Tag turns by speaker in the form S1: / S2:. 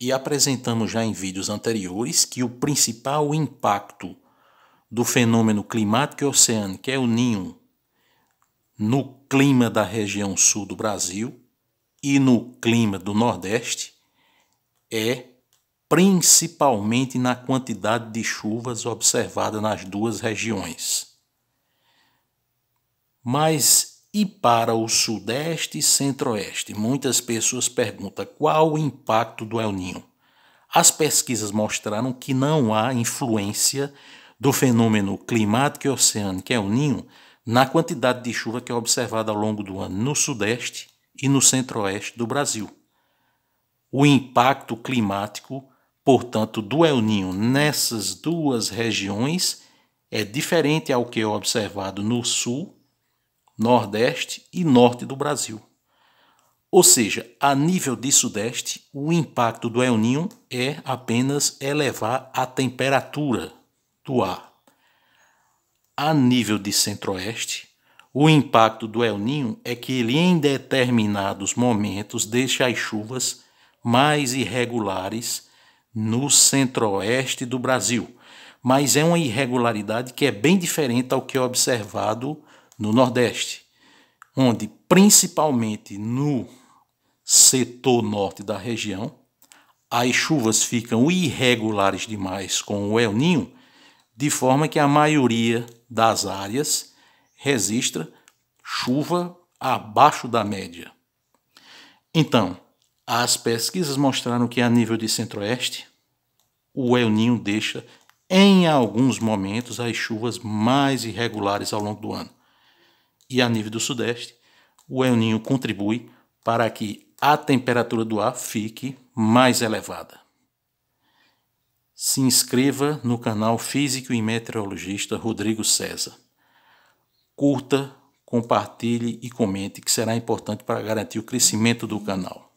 S1: e apresentamos já em vídeos anteriores que o principal impacto do fenômeno climático e é oceânico é o ninho no clima da região sul do Brasil e no clima do Nordeste é principalmente na quantidade de chuvas observada nas duas regiões. Mas e para o Sudeste e Centro-Oeste, muitas pessoas perguntam qual o impacto do El Ninho. As pesquisas mostraram que não há influência do fenômeno climático e oceânico El Ninho na quantidade de chuva que é observada ao longo do ano no Sudeste e no Centro-Oeste do Brasil. O impacto climático, portanto, do El Ninho nessas duas regiões é diferente ao que é observado no Sul Nordeste e Norte do Brasil. Ou seja, a nível de Sudeste, o impacto do El Ninho é apenas elevar a temperatura do ar. A nível de Centro-Oeste, o impacto do El Ninho é que ele, em determinados momentos, deixa as chuvas mais irregulares no Centro-Oeste do Brasil. Mas é uma irregularidade que é bem diferente ao que é observado no Nordeste, onde principalmente no setor norte da região, as chuvas ficam irregulares demais com o El Ninho, de forma que a maioria das áreas registra chuva abaixo da média. Então, as pesquisas mostraram que a nível de Centro-Oeste, o El Ninho deixa em alguns momentos as chuvas mais irregulares ao longo do ano e a nível do Sudeste, o El Ninho contribui para que a temperatura do ar fique mais elevada. Se inscreva no canal Físico e Meteorologista Rodrigo César. Curta, compartilhe e comente, que será importante para garantir o crescimento do canal.